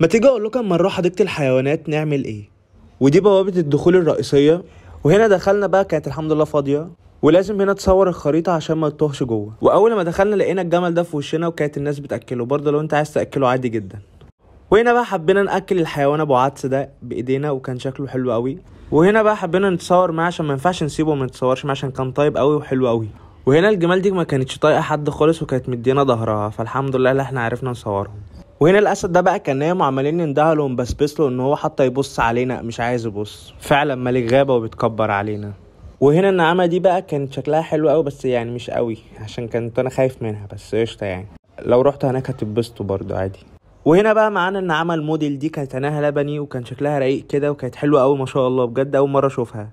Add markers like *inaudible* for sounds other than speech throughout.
ما تيجي اقول لكم اما نروح حديقه الحيوانات نعمل ايه ودي بوابه الدخول الرئيسيه وهنا دخلنا بقى كانت الحمد لله فاضيه ولازم هنا تصور الخريطه عشان ما تتوهش جوه واول ما دخلنا لقينا الجمل ده في وشنا وكانت الناس بتاكله برضه لو انت عايز تاكله عادي جدا وهنا بقى حبينا ناكل الحيوان ابو عدس ده بايدينا وكان شكله حلو قوي وهنا بقى حبينا نتصور معاه عشان ما ينفعش نسيبه وما نتصورش معاه عشان كان طيب قوي وحلو قوي وهنا الجمال دي ما كانتش طايقه حد خالص وكانت مدينا ظهرها فالحمد لله اللي احنا عرفنا نصورهم وهنا الاسد ده بقى كان نايم وعمالين نندهله ونبسبس له ان هو حتى يبص علينا مش عايز يبص فعلا ملك غابه وبيتكبر علينا وهنا النعامه دي بقى كانت شكلها حلو قوي بس يعني مش قوي عشان كنت انا خايف منها بس قشطه يعني لو رحت هناك هتتبسطوا برضو عادي وهنا بقى معانا النعامه الموديل دي كانت عينها لبني وكان شكلها رقيق كده وكانت حلوه قوي ما شاء الله بجد اول مره اشوفها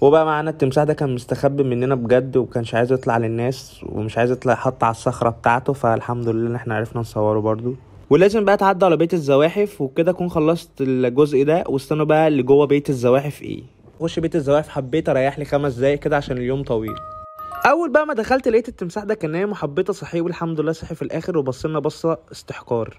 وبقى معانا التمساح ده كان مستخبي مننا بجد وكانش عايز يطلع للناس ومش عايز يطلع حط على الصخره بتاعته فالحمد لله ان احنا عرفنا نصوره برضو ولازم بقى تعدي على بيت الزواحف وبكده اكون خلصت الجزء ده واستنوا بقى اللي جوه بيت الزواحف ايه خش بيت الزواحف حبيت اريح لي خمس دقايق كده عشان اليوم طويل اول بقى ما دخلت لقيت التمساح ده كان نايم وحبيت اصحيه والحمد لله صحي في الاخر لنا بصه استحقار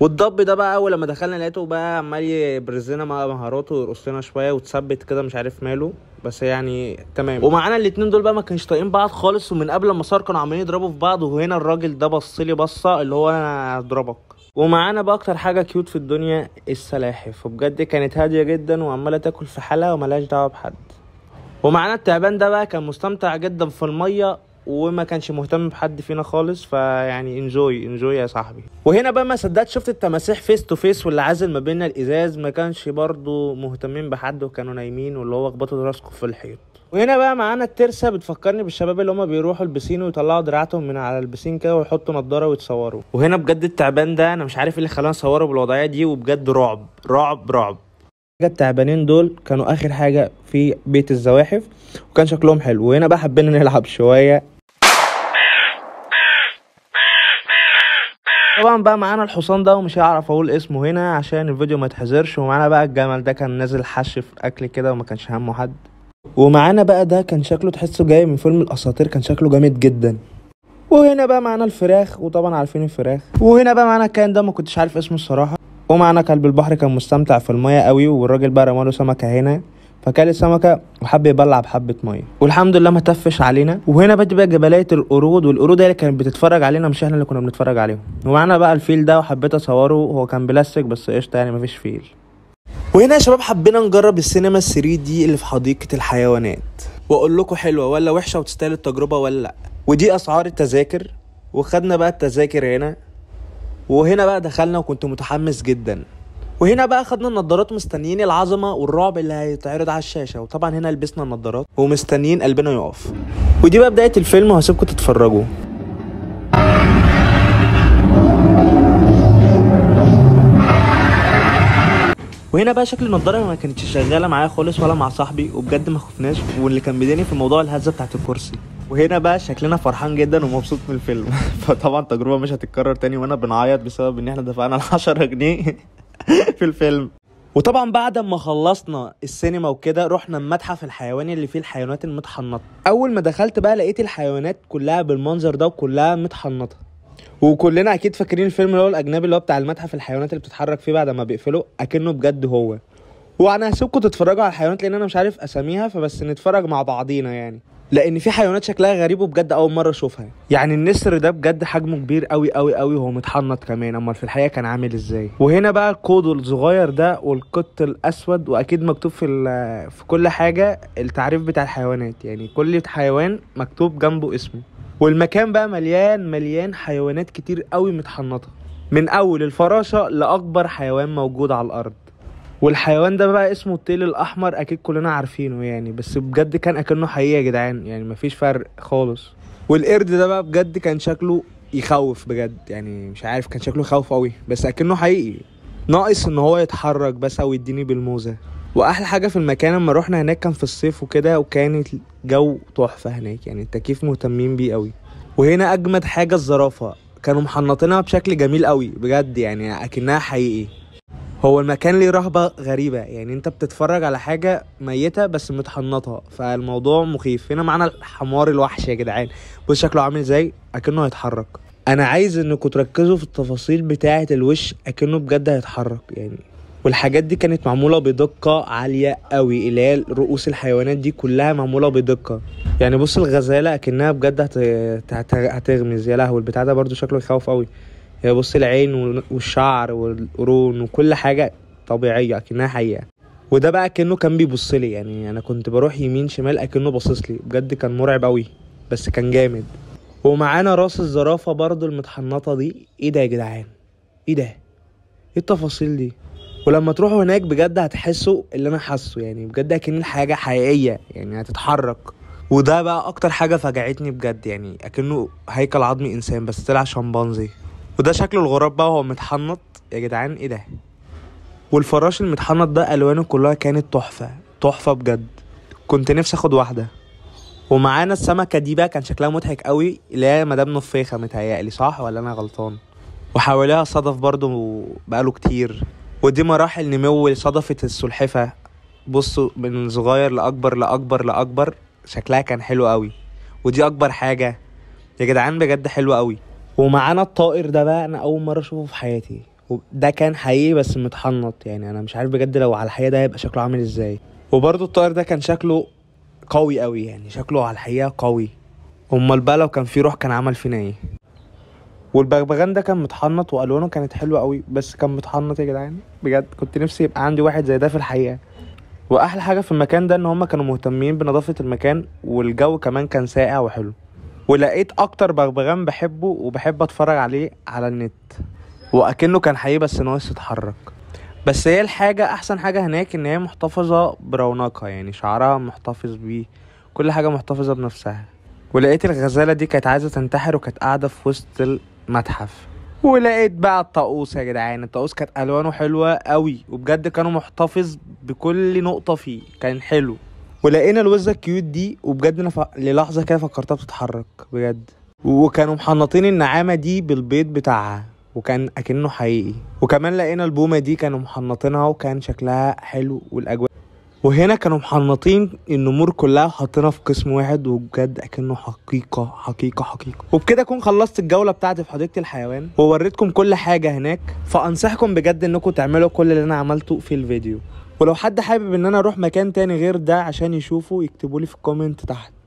والضب ده بقى اول لما دخلنا لقيته بقى عمال يبرز لنا مهاراته ويرقص لنا شويه وتثبت كده مش عارف ماله بس يعني تمام ومعانا الاتنين دول بقى ما كانش طايقين بعض خالص ومن قبل ما صار كانوا عمالين يضربوا في بعض وهنا الراجل ده بص لي بصه اللي هو انا هضربك ومعانا باكتر حاجه كيوت في الدنيا السلاحف وبجد كانت هاديه جدا وعماله تاكل في حالها وملهاش دعوه بحد ومعانا التعبان ده بقى كان مستمتع جدا في الميه وما كانش مهتم بحد فينا خالص فيعني انجوي انجوي يا صاحبي وهنا بقى ما صدقت شفت التماسيح فيس تو فيس واللي عازل ما بينا الازاز ما كانش برضه مهتمين بحد وكانوا نايمين واللي هو خبطوا راسكم في الحيط وهنا بقى معانا الترسه بتفكرني بالشباب اللي هما بيروحوا البسين ويطلعوا دراعتهم من على البسين كده ويحطوا نضاره ويتصوروا وهنا بجد التعبان ده انا مش عارف ايه اللي خلاني اصوره بالوضعيه دي وبجد رعب رعب رعب التعبانين دول كانوا اخر حاجه في بيت الزواحف وكان شكلهم حلو وهنا بقى حبينا نلعب شويه طبعا بقى معانا الحصان ده ومش هعرف اقول اسمه هنا عشان الفيديو ما يتحذرش ومعانا بقى الجمل ده كان نازل حش في اكل كده وما كانش همه حد ومعانا بقى ده كان شكله تحسه جاي من فيلم الاساطير كان شكله جامد جدا وهنا بقى معانا الفراخ وطبعا عارفين الفراخ وهنا بقى معانا الكائن ده ما كنتش عارف اسمه الصراحه ومعانا كلب البحر كان مستمتع في المايه قوي والراجل بقى رماله سمكه هنا فكل السمكه وحب يبلع بحبه ميه والحمد لله ما تفش علينا وهنا بدي بقى جبلايه القرود والقرود هي اللي كانت بتتفرج علينا مش احنا اللي كنا بنتفرج عليهم ومعانا بقى الفيل ده وحبيت اصوره هو كان بلاستيك بس قشطه يعني مفيش فيل وهنا يا شباب حبينا نجرب السينما ال 3 دي اللي في حديقه الحيوانات واقول لكم حلوه ولا وحشه وتستاهل التجربه ولا لا ودي اسعار التذاكر وخدنا بقى التذاكر هنا وهنا بقى دخلنا وكنت متحمس جدا وهنا بقى خدنا النضارات مستنيين العظمه والرعب اللي هيتعرض على الشاشه وطبعا هنا لبسنا النضارات ومستنيين قلبنا يقف ودي بقى بدايه الفيلم وهسيبكم تتفرجوا وهنا بقى شكل النضاره ما كانتش شغاله معايا خالص ولا مع صاحبي وبجد ما خفناش واللي كان بداني في موضوع الهزه بتاعت الكرسي وهنا بقى شكلنا فرحان جدا ومبسوط من الفيلم *laughs* فطبعا تجربه مش هتتكرر تاني وانا بنعيط بسبب ان احنا دفعنا *laughs* ال 10 جنيه في الفيلم وطبعا بعد ما خلصنا السينما وكده رحنا المتحف الحيواني اللي فيه الحيوانات المتحنطه اول ما دخلت بقى لقيت الحيوانات كلها بالمنظر ده وكلها متحنطه وكلنا اكيد فاكرين الفيلم اللي هو الاجنبي اللي هو بتاع المتحف الحيوانات اللي بتتحرك فيه بعد ما بيقفله اكنه بجد هو وانا هسيبكم تتفرجوا على الحيوانات لان انا مش عارف اساميها فبس نتفرج مع بعضينا يعني لان في حيوانات شكلها غريب وبجد اول مره اشوفها يعني النسر ده بجد حجمه كبير قوي قوي قوي وهو متحنط كمان امال في الحقيقه كان عامل ازاي وهنا بقى الكود الصغير ده والقط الاسود واكيد مكتوب في في كل حاجه التعريف بتاع الحيوانات يعني كل حيوان مكتوب جنبه اسمه والمكان بقى مليان مليان حيوانات كتير قوي متحنطه من اول الفراشه لاكبر حيوان موجود على الارض والحيوان ده بقى اسمه التيل الاحمر اكيد كلنا عارفينه يعني بس بجد كان اكنه حقيقي يا جدعان يعني مفيش فرق خالص والقرد ده بقى بجد كان شكله يخوف بجد يعني مش عارف كان شكله يخوف قوي بس اكنه حقيقي ناقص ان هو يتحرك بس او يديني بالموزه واحلى حاجه في المكان لما رحنا هناك كان في الصيف وكده وكان الجو تحفه هناك يعني التكييف مهتمين بيه قوي وهنا اجمد حاجه الزرافه كانوا محنطينها بشكل جميل قوي بجد يعني اكنها حقيقي هو المكان ليه رهبة غريبة يعني انت بتتفرج على حاجة ميتة بس متحنطة فالموضوع مخيف هنا معانا الحمار الوحش يا جدعان بص شكله عامل ازاي اكنه هيتحرك انا عايز انكم تركزوا في التفاصيل بتاعة الوش اكنه بجد هيتحرك يعني والحاجات دي كانت معموله بدقه عاليه قوي اللي هي رؤوس الحيوانات دي كلها معموله بدقه يعني بص الغزاله اكنها بجد هتغمز يا لهوي البتاع ده برده شكله يخوف قوي هي بص العين والشعر والقرون وكل حاجه طبيعيه اكنها حقيقه وده بقى كانه كان بيبص لي يعني انا كنت بروح يمين شمال اكنه باصص لي بجد كان مرعب قوي بس كان جامد ومعانا راس الزرافه برضو المتحنطه دي ايه ده يا جدعان ايه ده ايه التفاصيل دي ولما تروحوا هناك بجد هتحسوا اللي انا حاسه يعني بجد اكن الحاجه حقيقيه يعني هتتحرك وده بقى اكتر حاجه فجعتني بجد يعني اكنه هيكل عظمي انسان بس طلع شمبانزي وده شكل الغراب بقى وهو متحنط يا جدعان ايه ده والفراش المتحنط ده الوانه كلها كانت تحفه تحفه بجد كنت نفسي اخد واحده ومعانا السمكه دي بقى كان شكلها مضحك قوي اللي هي مدام نفيخه متهيألي صح ولا انا غلطان وحواليها صدف برضو بقاله كتير ودي مراحل نمو صدفة السلحفة بصوا من صغير لأكبر لأكبر لأكبر شكلها كان حلو قوي ودي أكبر حاجة يا جدعان بجد حلو قوي ومعانا الطائر ده بقى أنا أول مرة أشوفه في حياتي ده كان حقيقي بس متحنط يعني أنا مش عارف بجد لو على الحقيقة ده هيبقى شكله عامل إزاي وبرضه الطائر ده كان شكله قوي قوي يعني شكله على الحقيقة قوي امال بقى لو كان في روح كان عمل فينا ايه والبغبغان ده كان متحنط والوانه كانت حلوه قوي بس كان متحنط يا جدعان بجد كنت نفسي يبقى عندي واحد زي ده في الحقيقه واحلى حاجه في المكان ده ان هم كانوا مهتمين بنظافه المكان والجو كمان كان ساقع وحلو ولقيت اكتر بغبغان بحبه وبحب اتفرج عليه على النت واكنه كان حقيقي بس ناقص يتحرك بس هي الحاجه احسن حاجه هناك ان هي محتفظه برونقها يعني شعرها محتفظ بيه كل حاجه محتفظه بنفسها ولقيت الغزاله دي كانت عايزه تنتحر وكانت قاعده في وسط متحف ولقيت بقى الطاقوس يا جدعان الطاقوس كانت الوانه حلوه قوي وبجد كانوا محتفظ بكل نقطه فيه كان حلو ولقينا الوزه الكيوت دي وبجد انا ف... للحظه كده فكرتها بتتحرك بجد وكانوا محنطين النعامه دي بالبيض بتاعها وكان اكنه حقيقي وكمان لقينا البومه دي كانوا محنطينها وكان شكلها حلو والاجواء وهنا كانوا محنطين النمور كلها وحاطينها في قسم واحد وبجد اكنه حقيقه حقيقه حقيقه وبكده اكون خلصت الجوله بتاعتي في حديقه الحيوان ووريتكم كل حاجه هناك فانصحكم بجد انكم تعملوا كل اللي انا عملته في الفيديو ولو حد حابب ان انا اروح مكان تاني غير ده عشان يشوفه يكتبولي في الكومنت تحت